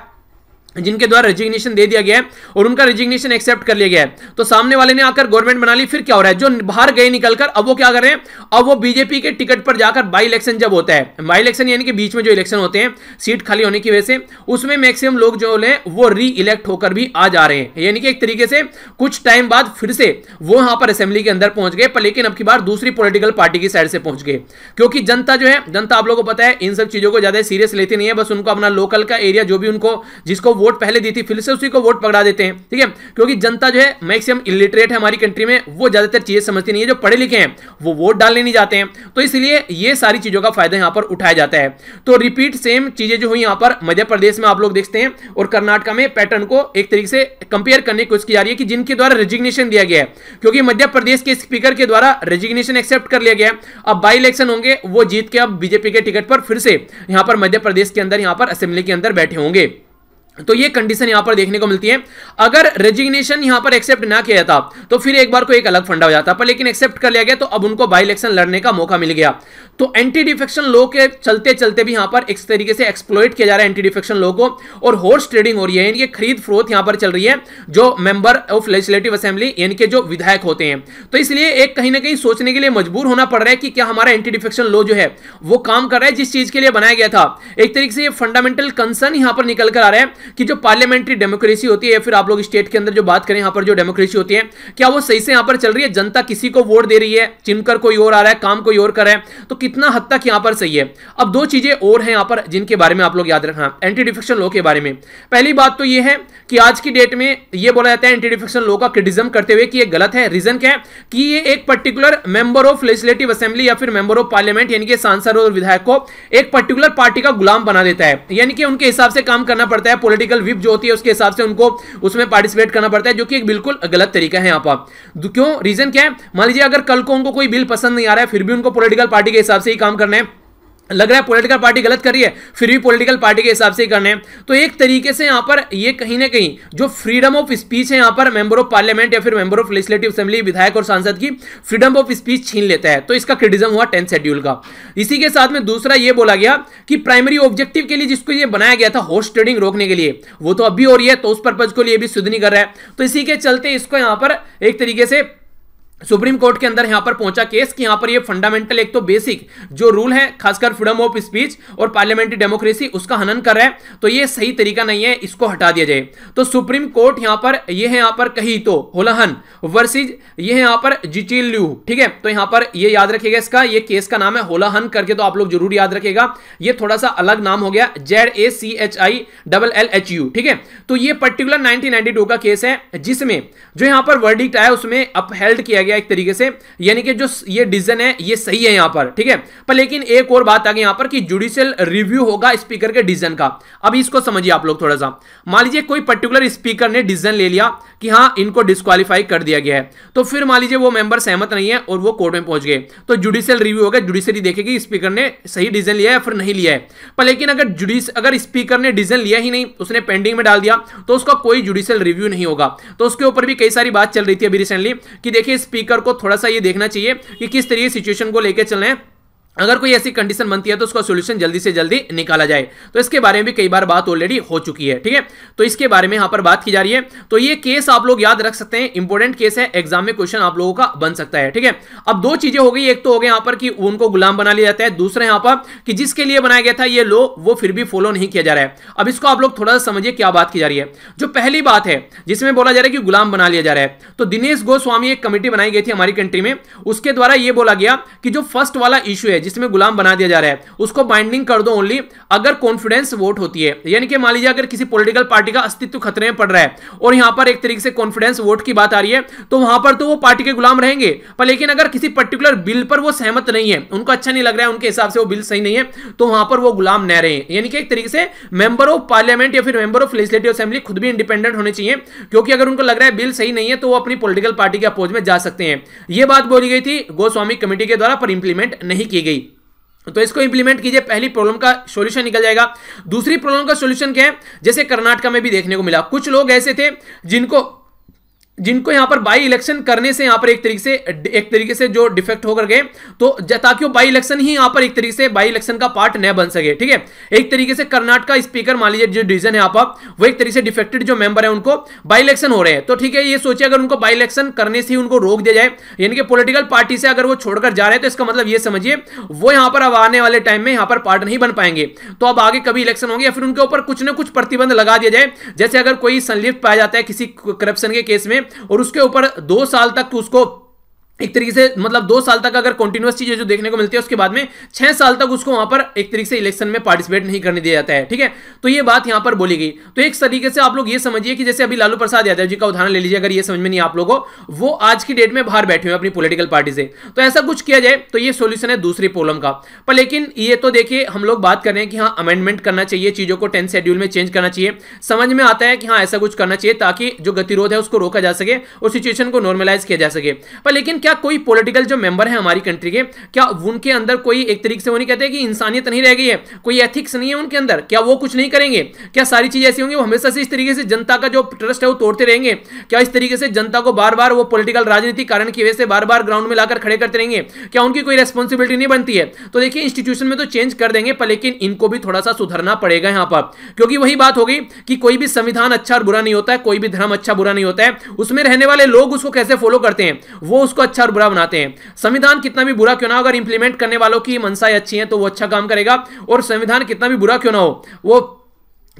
जिनके द्वारा रेजिग्नेशन दे दिया गया है और उनका रेजिग्नेशन एक्सेप्ट कर लिया गया है तो सामने वाले ने आकर गवर्नमेंट बना ली फिर क्या हो रहा है जो बाहर गए निकलकर अब वो क्या कर रहे हैं अब वो बीजेपी के टिकट पर जाकर बाई इलेक्शन जब होता है बाई इलेक्शन यानी कि बीच में जो इलेक्शन होते हैं सीट खाली होने की वजह से उसमें मैक्सिमम लोग जो है वो री इलेक्ट होकर भी आ जा रहे हैं यानी कि एक तरीके से कुछ टाइम बाद फिर से वो यहां पर असेंबली के अंदर पहुंच गए पर लेकिन अब की बार दूसरी पोलिटिकल पार्टी की साइड से पहुंच गए क्योंकि जनता जो है जनता आप लोगों को पता है इन सब चीजों को ज्यादा सीरियस लेती नहीं है बस उनको अपना लोकल का एरिया जो भी उनको जिसको वोट पहले दी थी फिर से उसी को वोट पकड़ा देते हैं ठीक है क्योंकि जनता जो है मैक्सिमम इलिटरेट है हमारी कंट्री में वो ज़्यादातर चीज़ें समझती नहीं है जो पढ़े लिखे हैं वो वोट डालने नहीं जाते हैं तो इसलिए ये सारी चीज़ों का फायदा यहाँ पर उठाया जाता है तो रिपीट सेम चीज़ें जो हुई यहाँ पर मध्य प्रदेश में आप लोग देखते हैं और कर्नाटका में पैटर्न को एक तरीके से कंपेयर करने की कोशिश की जा रही है कि जिनके द्वारा रेजिग्नेशन दिया गया है क्योंकि मध्य प्रदेश के स्पीकर के द्वारा रेजिग्नेशन एक्सेप्ट कर लिया गया है अब बाई इलेक्शन होंगे वो जीत के अब बीजेपी के टिकट पर फिर से यहाँ पर मध्य प्रदेश के अंदर यहाँ पर असेंबली के अंदर बैठे होंगे तो ये कंडीशन यहां पर देखने को मिलती है अगर रेजिग्नेशन यहां पर एक्सेप्ट ना किया जाता तो फिर एक बार को एक अलग फंडा हो जाता पर लेकिन एक्सेप्ट कर लिया गया तो अब उनको बाई इलेक्शन लड़ने का मौका मिल गया तो एंटी डिफेक्शन लो के चलते चलते भी यहां पर एक तरीके से एक्सप्लोइट किया जा रहा है एंटी डिफेक्शन लो को और हॉर्स ट्रेडिंग हो रही है ये खरीद फ्रोत यहां पर चल रही है जो मेंबर ऑफ लेजिस्लेटिव असेंबली यानी जो विधायक होते हैं तो इसलिए एक कहीं ना कहीं सोचने के लिए मजबूर होना पड़ रहा है कि क्या हमारा एंटी डिफेक्शन लो जो है वो काम कर रहा है जिस चीज के लिए बनाया गया था एक तरीके से फंडामेंटल कंसर्न यहां पर निकल कर आ रहा है कि जो पार्लियामेंट्री डेमोक्रेसी होती है या फिर आप लोग स्टेट के अंदर जो बात करें यहां पर जो डेमोक्रेसी होती है क्या वो सही से यहां पर चल रही है जनता किसी को वोट दे रही है चिनकर कोई और आ रहा है काम कोई और कर रहा है तो कितना हद तक यहां पर सही है अब दो चीज़ें और हैं यहां पर जिनके बारे में आप लोग याद रखना एंटी डिफेक्शन लॉ के बारे में पहली बात तो यह है कि आज की डेट में यह बोला जाता है एंटी डिफेक्शन लॉ का क्रिटिज्म करते हुए कि यह गलत है रीजन क्या है कि ये एक particular member of legislative assembly या फिर मेंबर ऑफ पार्लियामेंट यानी कि सांसद और विधायक को एक पर्टिकुलर पार्टी का गुलाम बना देता है यानी कि उनके हिसाब से काम करना पड़ता है पॉलिटिकल विप जो होती है उसके हिसाब से उनको उसमें पार्टिसिपेट करना पड़ता है जो कि एक बिल्कुल गलत तरीका है यहाँ पर क्यों रीजन क्या है मान लीजिए अगर कल को उनको कोई बिल पसंद नहीं आ रहा है फिर भी उनको पोलिटिकल पार्टी के हिसाब से ही काम करना है लग रहा है पॉलिटिकल पार्टी गलत कर रही है फिर भी पॉलिटिकल पार्टी के हिसाब से ही करने हैं तो एक तरीके से यहाँ पर ये कहीं ना कहीं जो फ्रीडम ऑफ स्पीच है यहाँ पर मेंबर ऑफ पार्लियामेंट या फिर मेंबर ऑफ लेजिस्लेटिव असेंबली विधायक और सांसद की फ्रीडम ऑफ स्पीच छीन लेता है तो इसका क्रिटिज्म हुआ टेंथ शेड्यूल का इसी के साथ में दूसरा ये बोला गया कि प्राइमरी ऑब्जेक्टिव के लिए जिसको ये बनाया गया था हॉर्स ट्रेडिंग रोकने के लिए वो तो अभी हो रही है तो उस पर्पज को लिए भी सिद्ध नहीं कर रहा है तो इसी के चलते इसको यहाँ पर एक तरीके से सुप्रीम कोर्ट के अंदर यहां पर पहुंचा केस कि यहां पर ये फंडामेंटल एक तो बेसिक जो रूल है खासकर फ्रीडम ऑफ स्पीच और पार्लियामेंट्री डेमोक्रेसी उसका हनन कर रहा है तो ये सही तरीका नहीं है इसको हटा दिया जाए तो सुप्रीम कोर्ट यहां पर ये है यहां पर कही तो होलाहन वर्सिज ये है यहां पर जिचिल ठीक है तो यहां पर यह याद रखेगा इसका यह केस का नाम है होलाहन करके तो आप लोग जरूर याद रखेगा यह थोड़ा सा अलग नाम हो गया Z A C H I double L H U ठीक है तो यह पर्टिकुलर नाइनटीन का केस है जिसमें जो यहां पर वर्डिक्ट आया उसमें अपहेल्ड किया गया एक तरीके से यानी कि जो ये डिसीजन है ये सही है यहां पर ठीक है पर लेकिन एक और बात आ गई पर कि जुडिशियल रिव्यू होगा स्पीकर के डिसीजन का अब इसको समझिए आप लोग थोड़ा सा मान लीजिए कोई पर्टिकुलर स्पीकर ने डिसीजन ले लिया कि हाँ इनको डिस्कालीफाई कर दिया गया है तो फिर मान लीजिए वो मेंबर सहमत नहीं है और वो कोर्ट में पहुंच गए तो जुडिशियल रिव्यू होगा जुडिशरी देखेगी स्पीकर ने सही डिसीजन लिया है फिर नहीं लिया है पर लेकिन अगर जुडिस अगर स्पीकर ने डिसीजन लिया ही नहीं उसने पेंडिंग में डाल दिया तो उसका कोई जुडिशियल रिव्यू नहीं होगा तो उसके ऊपर भी कई सारी बात चल रही थी अभी रिसेंटली कि देखिए स्पीकर को थोड़ा सा ये देखना चाहिए कि किस तरीके सिचुएशन को लेकर चल रहे हैं अगर कोई ऐसी कंडीशन बनती है तो उसका सोल्यूशन जल्दी से जल्दी निकाला जाए तो इसके बारे में भी कई बार बात ऑलरेडी हो चुकी है ठीक है तो इसके बारे में यहां पर बात की जा रही है तो ये केस आप लोग याद रख सकते हैं इंपॉर्टेंट केस है एग्जाम में क्वेश्चन आप लोगों का बन सकता है ठीक है अब दो चीजें हो गई एक तो हो गया यहाँ पर कि उनको गुलाम बना लिया जाता है दूसरा यहाँ पर कि जिसके लिए बनाया गया था ये लो वो फिर भी फॉलो नहीं किया जा रहा है अब इसको आप लोग थोड़ा सा समझिए क्या बात की जा रही है जो पहली बात है जिसमें बोला जा रहा है कि गुलाम बना लिया जा रहा है तो दिनेश गोस्वामी एक कमेटी बनाई गई थी हमारी कंट्री में उसके द्वारा ये बोला गया कि जो फर्स्ट वाला इश्यू है जिसमें गुलाम बना दिया जा रहा है उसको बाइंडिंग कर दो ओनली अगर कॉन्फिडेंस वोट होती है यानी कि मान लीजिए अगर किसी पॉलिटिकल पार्टी का अस्तित्व खतरे में पड़ रहा है और यहां पर एक तरीके से कॉन्फिडेंस वोट की बात आ रही है तो वहां पर तो वो पार्टी के गुलाम रहेंगे पर लेकिन अगर किसी पर्टिकुलर बिल पर वो सहमत नहीं है उनको अच्छा नहीं लग रहा है उनके हिसाब से वो बिल सही नहीं है तो वहां पर वो गुलाम न रहे यानी कि एक तरीके से मेंबर ऑफ पार्लियामेंट या फिर मेंबर ऑफ लेजिस्लेटिव असेंबली खुद भी इंडिपेंडेंट होने चाहिए क्योंकि अगर उनको लग रहा है बिल सही नहीं है तो वो अपनी पोलिटिकल पार्टी के अपोज में जा सकते हैं यह बात बोली गई थी गोस्वामी कमेटी के द्वारा पर इंप्लीमेंट नहीं की गई तो इसको इंप्लीमेंट कीजिए पहली प्रॉब्लम का सॉल्यूशन निकल जाएगा दूसरी प्रॉब्लम का सॉल्यूशन क्या है जैसे कर्नाटका में भी देखने को मिला कुछ लोग ऐसे थे जिनको जिनको यहां पर बाई इलेक्शन करने से यहां पर एक तरीके से एक तरीके से जो डिफेक्ट होकर गए तो ताकि वो बाई इलेक्शन ही यहां पर एक तरीके से बाई इलेक्शन का पार्ट न बन सके ठीक है एक तरीके से कर्नाटक का स्पीकर मान लीजिए जो डिवीजन है आप पर वो एक तरीके से डिफेक्टेड जो मेंबर है उनको बाई इलेक्शन हो रहे हैं तो ठीक है ये सोचिए अगर उनको बाई इलेक्शन करने से ही उनको रोक दिया जाए यानी कि पोलिटिकल पार्टी से अगर वो छोड़कर जा रहे हैं तो इसका मतलब ये समझिए वो यहां पर अब आने वाले टाइम में यहां पर पार्ट नहीं बन पाएंगे तो अब आगे कभी इलेक्शन होंगे या फिर उनके ऊपर कुछ ना कुछ प्रतिबंध लगा दिया जाए जैसे अगर कोई संलिप्त पाया जाता है किसी करप्शन के केस में और उसके ऊपर दो साल तक उसको एक तरीके से मतलब दो साल तक अगर कंटिन्यूस चीजें जो देखने को मिलती है उसके बाद में छह साल तक उसको वहां पर एक तरीके से इलेक्शन में पार्टिसिपेट नहीं करने दिया जाता है ठीक है तो ये बात यहां पर बोली गई तो एक तरीके से आप लोग ये समझिए कि जैसे अभी लालू प्रसाद यादव जी का उदाहरण ले लीजिए अगर ये समझ में नहीं आप लोगों वो आज की डेट में बाहर बैठे हुए अपनी पोलिटिकल पार्टी से तो ऐसा कुछ किया जाए तो ये सोल्यूशन है दूसरी प्रॉब्लम का पर लेकिन ये तो देखिए हम लोग बात कर रहे हैं कि हाँ अमेंडमेंट करना चाहिए चीजों को टेंथ शेड्यूल में चेंज करना चाहिए समझ में आता है कि हाँ ऐसा कुछ करना चाहिए ताकि जो गतिरोध है उसको रोका जा सके और सिचुएशन को नॉर्मलाइज किया जा सके पर लेकिन क्या कोई पॉलिटिकल जो मेंबर है हमारी कंट्री के क्या उनके अंदर कोई एक तरीके से वो नहीं कहते कि इंसानियत नहीं रह गई है कोई एथिक्स नहीं है उनके अंदर क्या वो कुछ नहीं करेंगे क्या सारी चीज़ ऐसी होंगी वो हमेशा से इस तरीके से जनता का जो ट्रस्ट है वो तोड़ते रहेंगे क्या इस तरीके से जनता को बार बार वो पोलिटिकल राजनीतिक कारण की वजह से बार बार ग्राउंड में लाकर खड़े करते रहेंगे क्या उनकी कोई रेस्पॉन्सिबिलिटी नहीं बनती है तो देखिए इंस्टीट्यूशन में तो चेंज कर देंगे पर लेकिन इनको भी थोड़ा सा सुधरना पड़ेगा यहाँ पर क्योंकि वही बात होगी कि कोई भी संविधान अच्छा और बुरा नहीं होता है कोई भी धर्म अच्छा बुरा नहीं होता है उसमें रहने वाले लोग उसको कैसे फॉलो करते हैं वो उसको अच्छा और बुरा बनाते हैं संविधान कितना भी बुरा क्यों ना हो अगर इंप्लीमेंट करने वालों की मनसाएं अच्छी हैं तो वो अच्छा काम करेगा और संविधान कितना भी बुरा क्यों ना हो वो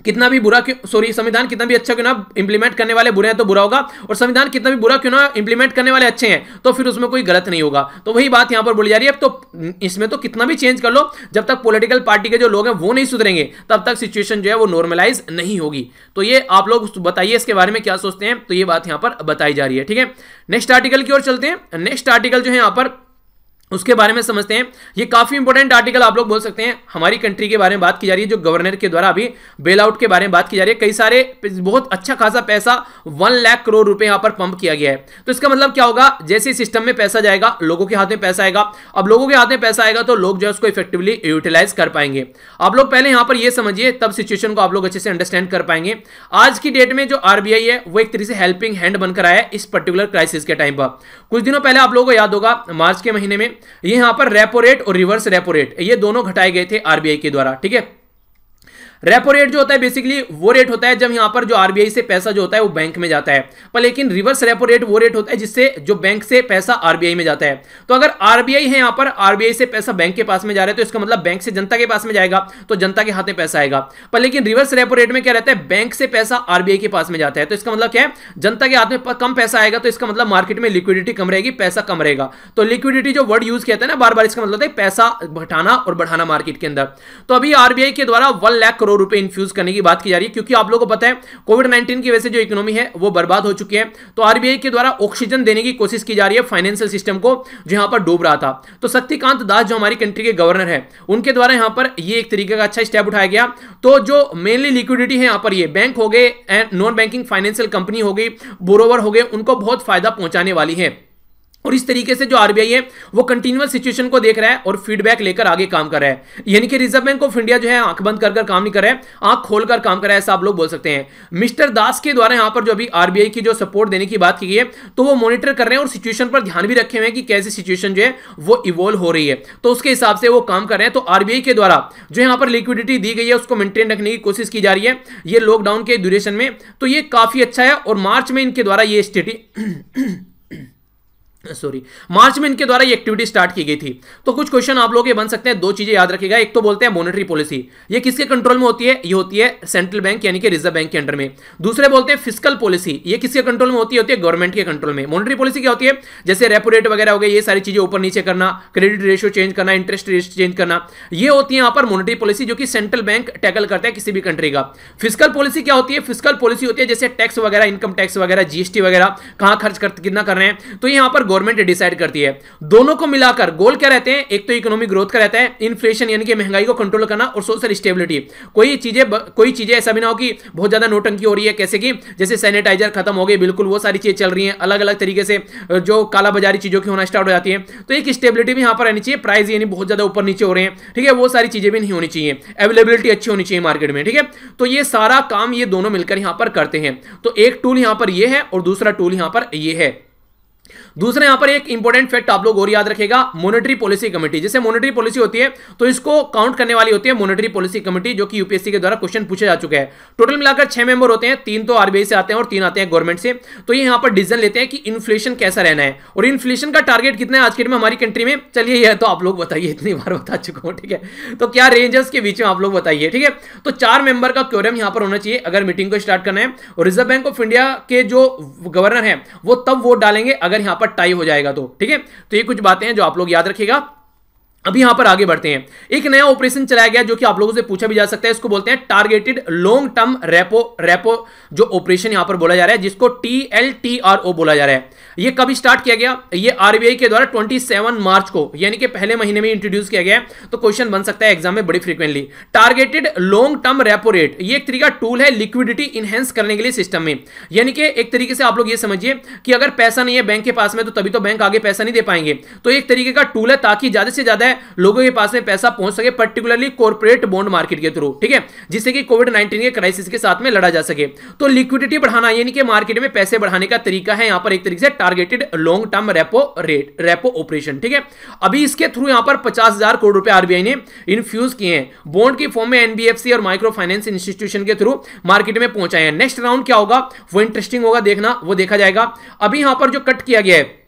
कितना भी बुरा क्यों सॉरी संविधान कितना भी अच्छा क्यों ना इंप्लीमेंट करने वाले बुरे हैं तो बुरा होगा और संविधान कितना भी बुरा क्यों ना इंप्लीमेंट करने वाले अच्छे हैं तो फिर उसमें कोई गलत नहीं होगा तो वही बात यहां पर बोली जा रही है अब तो हम्म, इसमें तो कितना भी चेंज कर लो जब तक पोलिटिकल पार्टी के जो लोग हैं वो नहीं सुधरेंगे तब तक सिचुएशन जो है वो नॉर्मलाइज नहीं होगी तो ये आप लोग बताइए इसके बारे में क्या सोचते हैं तो ये बात यहाँ पर बताई जा रही है ठीक है नेक्स्ट आर्टिकल की ओर चलते हैं नेक्स्ट आर्टिकल जो है यहाँ पर उसके बारे में समझते हैं ये काफ़ी इंपॉर्टेंट आर्टिकल आप लोग बोल सकते हैं हमारी कंट्री के बारे में बात की जा रही है जो गवर्नर के द्वारा अभी बेल आउट के बारे में बात की जा रही है कई सारे बहुत अच्छा खासा पैसा वन लाख करोड़ रुपए यहाँ पर पंप किया गया है तो इसका मतलब क्या होगा जैसे सिस्टम में पैसा जाएगा लोगों के हाथ में पैसा आएगा अब लोगों के हाथ में पैसा आएगा तो लोग जो है उसको इफेक्टिवली यूटिलाइज कर पाएंगे आप लोग पहले यहाँ पर यह समझिए तब सिचुएशन को आप लोग अच्छे से अंडरस्टैंड कर पाएंगे आज की डेट में जो आरबीआई है वो एक तरह से हेल्पिंग हैंड बनकर आया है इस पर्टिकुलर क्राइसिस के टाइम पर कुछ दिनों पहले आप लोगों को याद होगा मार्च के महीने में ये पर रेपो रेट और रिवर्स रेपो रेट ये दोनों घटाए गए थे आरबीआई के द्वारा ठीक है रेपो रेट जो होता है बेसिकली वो रेट होता है जब यहां पर जो आरबीआई से पैसा जो होता है वो बैंक में जाता है पर लेकिन रिवर्स रेपो रेट वो रेट होता है जिससे जो बैंक से पैसा आरबीआई में जाता है तो अगर आरबीआई है यहां पर आरबीआई से पैसा बैंक के पास में जा रहा है तो इसका मतलब बैंक से जनता के पास में जाएगा तो जनता के हाथ में पैसा आएगा पर लेकिन रिवर्स रेपो रेट में क्या रहता है बैंक से पैसा आरबीआई के पास में जाता है तो इसका मतलब क्या है जनता के हाथ में कम पैसा आएगा तो इसका मतलब मार्केट में लिक्विडिटी कम रहेगी पैसा कम रहेगा तो लिक्विडिटी जो वर्ड यूज किया था ना बार बार इसका मतलब पैसा घटाना और बढ़ाना मार्केट के अंदर तो अभी आरबीआई के द्वारा वन लाख करोड़ रुपए इन्फ्यूज करने की बात की जा रही है क्योंकि आप लोगों को पता है कोविड नाइन्टीन की वजह से जो इकोनॉमी है वो बर्बाद हो चुकी है तो आरबीआई के द्वारा ऑक्सीजन देने की कोशिश की जा रही है फाइनेंशियल सिस्टम को जो यहां पर डूब रहा था तो शक्तिकांत दास जो हमारी कंट्री के गवर्नर है उनके द्वारा यहां पर ये एक तरीके का अच्छा स्टेप उठाया गया तो जो मेनली लिक्विडिटी है यहां पर ये बैंक हो गए नॉन बैंकिंग फाइनेंशियल कंपनी हो गई बोरोवर हो गए उनको बहुत फायदा पहुंचाने वाली है और इस तरीके से जो आरबीआई है वो कंटिन्यूअस सिचुएशन को देख रहा है और फीडबैक लेकर आगे काम कर रहा है यानी कि रिजर्व बैंक ऑफ इंडिया जो है आंख बंद कर कर काम नहीं कर रहा है आंख खोल कर काम कर रहा है ऐसा आप लोग बोल सकते हैं मिस्टर दास के द्वारा यहां पर जो अभी आरबीआई की जो सपोर्ट देने की बात की गई है तो वो मॉनिटर कर रहे हैं और सिचुएशन पर ध्यान भी रखे हुए हैं कि कैसी सिचुएशन जो है वो इवोल्व हो रही है तो उसके हिसाब से वो काम कर रहे हैं तो आरबीआई के द्वारा जो यहां पर लिक्विडिटी दी गई है उसको मेंटेन रखने की कोशिश की जा रही है ये लॉकडाउन के ड्यूरेशन में तो ये काफी अच्छा है और मार्च में इनके द्वारा ये स्टेटी सॉरी मार्च में इनके द्वारा ये एक्टिविटी स्टार्ट की गई थी तो कुछ क्वेश्चन आप लोग ये बन सकते हैं दो चीजें याद रखिएगा एक तो बोलते हैं मॉनेटरी पॉलिसी ये किसके कंट्रोल में होती है ये होती है सेंट्रल बैंक यानी कि रिजर्व बैंक के अंडर में दूसरे बोलते हैं फिजिकल पॉलिसी ये किसके कंट्रोल में होती है होती है गवर्नमेंट के कंट्रोल में मॉनिटरी पॉलिसी क्या होती है जैसे रेपो रेट वगैरह हो गए ये सारी चीजें ऊपर नीचे करना क्रेडिट रेशियो चेंज करना इंटरेस्ट रेट चेंज करना ये होती है यहाँ पर मॉनिटरी पॉलिसी जो कि सेंट्रल बैंक टैकल करता है किसी भी कंट्री का फिजिकल पॉलिसी क्या होती है फिजिकल पॉलिसी होती है जैसे टैक्स वगैरह इनकम टैक्स वगैरह जीएसटी वगैरह कहाँ खर्च कितना कर रहे हैं तो यहाँ पर गवर्नमेंट डिसाइड करती है दोनों को मिलाकर गोल क्या रहते हैं एक तो इकोनॉमिक ग्रोथ का रहता है इन्फ्लेशन यानी कि महंगाई को कंट्रोल करना और सोशल स्टेबिलिटी कोई चीजें कोई चीजें ऐसा भी ना हो कि बहुत ज्यादा नोटंकी हो रही है कैसे कि जैसे सैनिटाइजर खत्म हो गए बिल्कुल वो सारी चीजें चल रही हैं अलग अलग तरीके से जो कालाबाजारी चीजों की होना स्टार्ट हो जाती है तो एक स्टेबिलिटी भी यहाँ पर रहनी चाहिए प्राइस यानी बहुत ज्यादा ऊपर नीचे हो रहे हैं ठीक है वो सारी चीजें भी नहीं होनी चाहिए अवेलेबिलिटी अच्छी होनी चाहिए मार्केट में ठीक है तो ये सारा काम ये दोनों मिलकर यहाँ पर करते हैं तो एक टूल यहाँ पर ये है और दूसरा टूल यहाँ पर ये है दूसरा यहां पर एक इंपॉर्टेंट फैक्ट आप लोग और याद रखेगा मॉनेटरी पॉलिसी कमेटी जैसे मॉनेटरी पॉलिसी होती है तो इसको काउंट करने वाली होती है मॉनेटरी पॉलिसी कमेटी जो कि यूपीएससी के द्वारा क्वेश्चन पूछा जा चुका है टोटल मिलाकर छह मेंबर होते हैं तीन तो आरबीआई से आते हैं और तीन आते हैं गवर्नमेंट से तो ये यहां पर डिसीजन लेते हैं कि इन्फ्लेशन कैसा रहना है और इन्फ्लेशन का टारगेट कितना है आज के डेट में हमारी कंट्री में चलिए यह तो आप लोग बताइए इतनी बार बता चुका हूं ठीक है तो क्या रेंजर्स के बीच में आप लोग बताइए ठीक है तो चार मेंबर का क्योरम यहां पर होना चाहिए अगर मीटिंग को स्टार्ट करना है और रिजर्व बैंक ऑफ इंडिया के जो गवर्नर है वो तब वोट डालेंगे अगर यहां पर पर टाई हो जाएगा तो ठीक है तो ये कुछ बातें हैं जो आप लोग याद रखेगा अब यहां पर आगे बढ़ते हैं एक नया ऑपरेशन चलाया गया जो कि आप लोगों से पूछा भी जा सकता है इसको बोलते हैं targeted long term repo repo जो ऑपरेशन यहां पर बोला जा रहा है जिसको T L T R O बोला जा रहा है ये कब स्टार्ट किया गया ये आरबीआई के द्वारा 27 मार्च को यानी कि पहले महीने में इंट्रोड्यूस किया गया तो क्वेश्चन बन सकता है एग्जाम में बड़ी frequently targeted long term repo rate ये एक तरीका टूल है लिक्विडिटी इनहेंस करने के लिए सिस्टम में यानी कि एक तरीके से आप लोग ये समझिए कि अगर पैसा नहीं है बैंक के पास में तो तभी तो बैंक आगे पैसा नहीं दे पाएंगे तो एक तरीके का टूल है ताकि ज्यादा से ज्यादा लोगों के पास में पैसा पहुंच सके पर्टिकुलरली कॉर्पोरेट बॉन्ड मार्केट के थ्रू ठीक है जिससे कि कोविड नाइन्टीन के क्राइसिस के साथ में लड़ा जा सके तो लिक्विडिटी बढ़ाना यानी कि मार्केट में पैसे बढ़ाने का तरीका है यहां पर एक तरीके से targeted long term repo rate repo operation ठीक है अभी इसके थ्रू यहां पर पचास करोड़ रुपए आरबीआई ने इन्फ्यूज किए हैं बॉन्ड के फॉर्म में एनबीएफसी और माइक्रो फाइनेंस इंस्टीट्यूशन के थ्रू मार्केट में पहुंचाए हैं नेक्स्ट राउंड क्या होगा वो इंटरेस्टिंग होगा देखना वो देखा जाएगा अभी यहां पर जो कट किया गया है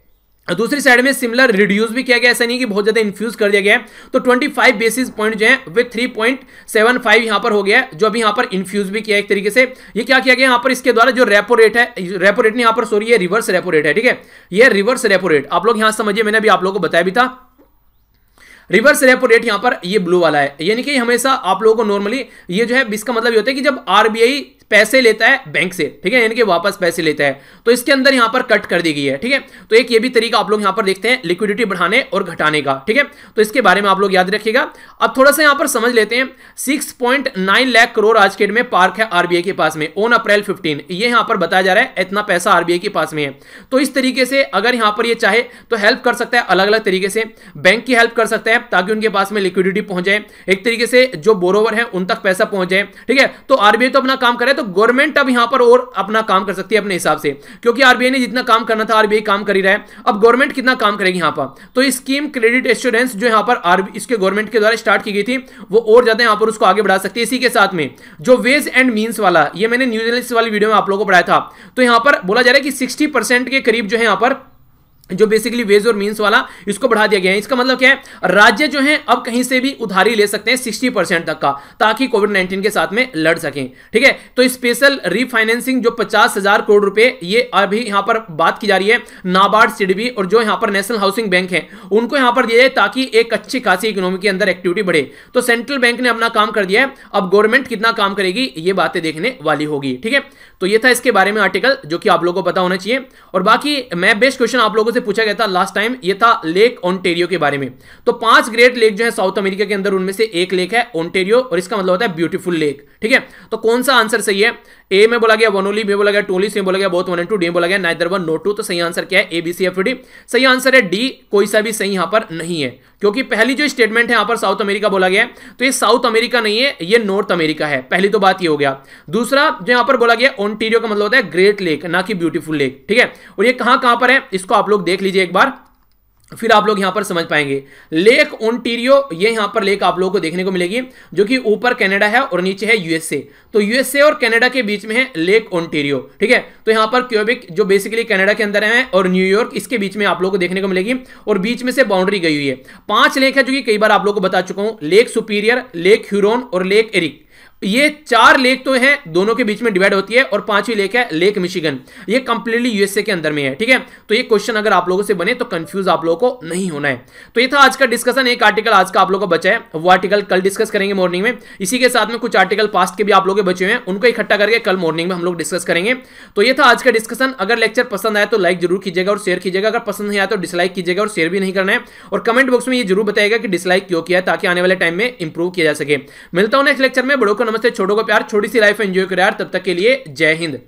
दूसरी साइड में सिमिलर रिड्यूस भी किया गया ऐसा नहीं कि बहुत ज्यादा इन्फ्यूज कर दिया गया तो 25 बेसिस पॉइंट जो है वे 3.75 पॉइंट यहां पर हो गया जो अभी यहां पर इन्फ्यूज भी किया एक तरीके से ये क्या किया गया यहां पर इसके द्वारा जो रेपो रेट है रेपो रेट नहीं यहां पर सॉरी ये रिवर्स रेपो रेट है ठीक है ये रिवर्स रेपो रेट आप लोग यहां समझिए मैंने अभी आप लोगों को बताया भी था रिवर्स रेपो रेट यहां पर ये ब्लू वाला है यानी कि हमेशा आप लोगों को नॉर्मली ये जो है इसका मतलब ये होता है कि जब आरबीआई पैसे लेता है बैंक से ठीक है यानी कि वापस पैसे लेता है तो इसके अंदर यहां पर कट कर दी गई है ठीक है तो एक ये भी तरीका आप लोग यहां पर देखते हैं लिक्विडिटी बढ़ाने और घटाने का ठीक है तो इसके बारे में आप लोग याद रखिएगा अब थोड़ा सा यहां पर समझ लेते हैं 6.9 लाख करोड़ आज के डेट में पार्क है आरबीआई के पास में ओन अप्रैल फिफ्टीन ये यहां पर बताया जा रहा है इतना पैसा आरबीआई के पास में है तो इस तरीके से अगर यहां पर यह चाहे तो हेल्प कर सकता है अलग अलग तरीके से बैंक की हेल्प कर सकता है ताकि उनके पास में लिक्विडिटी पहुंच जाए एक तरीके से जो बोरोवर है उन तक पैसा पहुंच जाए ठीक है तो आरबीआई तो अपना काम करे तो गवर्नमेंट अब यहां पर और अपना काम कर सकती है अपने हिसाब से क्योंकि आरबीआई ने जितना काम करना था आरबीआई काम कर ही रहा है अब गवर्नमेंट कितना काम करेगी यहां पर तो स्कीम क्रेडिट एश्योरेंस जो यहां पर इसके गवर्नमेंट के द्वारा स्टार्ट की गई थी वो और ज्यादा यहां पर उसको आगे बढ़ा सकती है इसी के साथ में जो वेज एंड मीन्स वाला ये मैंने न्यूज वाली वीडियो में आप लोगों को पढ़ाया था तो यहां पर बोला जा रहा है कि सिक्सटी के करीब जो है यहां पर जो बेसिकली वेज और मीन्स वाला इसको बढ़ा दिया गया है इसका मतलब क्या है राज्य जो है अब कहीं से भी उधारी ले सकते हैं 60 परसेंट तक का ताकि कोविड 19 के साथ में लड़ सकें ठीक है तो स्पेशल रीफाइनेंसिंग जो पचास हजार करोड़ रुपए ये अभी यहां पर बात की जा रही है नाबार्ड सिडबी और जो यहां पर नेशनल हाउसिंग बैंक है उनको यहां पर दिया जाए ताकि एक अच्छी खासी इकोनॉमी के अंदर एक्टिविटी बढ़े तो सेंट्रल बैंक ने अपना काम कर दिया है अब गवर्नमेंट कितना काम करेगी ये बातें देखने वाली होगी ठीक है तो ये था इसके बारे में आर्टिकल जो कि आप लोगों को पता होना चाहिए और बाकी मैं बेस्ट क्वेश्चन आप लोगों से से पूछा गया था लास्ट टाइम ये था लेक ओंटेरियो के बारे में तो पांच ग्रेट लेक जो है साउथ अमेरिका के अंदर उनमें से एक लेक है ओंटेरियो और इसका मतलब होता है ब्यूटीफुल लेक ठीक है तो कौन सा आंसर सही है ए में बोला गया वनोली में बोला गया टोली में बोला गया both one and two D बोला गया नाइदर वन नो टू तो सही आंसर क्या है A B C F D सही आंसर है डी कोई सा भी सही यहां पर नहीं है क्योंकि पहली जो स्टेटमेंट है यहां पर साउथ अमेरिका बोला गया तो ये साउथ अमेरिका नहीं है ये नॉर्थ अमेरिका है पहली तो बात ये हो गया दूसरा जो यहां पर बोला गया ओंटेरियो का मतलब होता है ग्रेट लेक ना कि ब्यूटीफुल लेक ठीक है और ये कहां कहां पर है इसको आप लोग देख लीजिए एक बार फिर आप लोग यहां पर समझ पाएंगे लेक ओंटेरियो ये यहां पर लेक आप लोगों को देखने को मिलेगी जो कि ऊपर कनाडा है और नीचे है यूएसए तो यूएसए और कनाडा के बीच में है लेक ओंटेरियो ठीक है तो यहां पर क्यूबिक जो बेसिकली कनाडा के अंदर है और न्यूयॉर्क इसके बीच में आप लोगों को देखने को मिलेगी और बीच में से बाउंड्री गई हुई है पांच लेक है जो कि कई बार आप लोग को बता चुका हूं लेक सुपीरियर लेक ह्यूरोन और लेक एरिक ये चार लेक तो हैं दोनों के बीच में डिवाइड होती है और पांचवी लेक है लेक मिशिगन ये कंप्लीटली यूएसए के अंदर में है ठीक है तो ये क्वेश्चन अगर आप लोगों से बने तो कंफ्यूज आप लोगों को नहीं होना है तो ये था आज का डिस्कशन एक आर्टिकल आज का आप लोगों का बचा है वो आर्टिकल कल डिस्कस करेंगे मॉर्निंग में इसी के साथ में कुछ आर्टिकल पास्ट के भी आप लोग बचे हुए हैं उनको इकट्ठा करके कल मॉर्निंग में हम लोग डिस्कस करेंगे तो ये था आज का डिस्कशन अगर लेक्चर पसंद आया तो लाइक जरूर कीजिएगा और शेयर कीजिएगा अगर पसंद नहीं आया तो डिसलाइक कीजिएगा और शेयर भी नहीं करना है और कमेंट बॉक्स में ये जरूर बताएगा कि डिसलाइक क्यों किया ताकि आने वाले टाइम में इंप्रूव किया जा सके मिलता हूं नेक्स्ट लेक्चर में बड़ों नमस्ते छोटो को प्यार छोटी सी लाइफ एंजॉय करो यार तब तक के लिए जय हिंद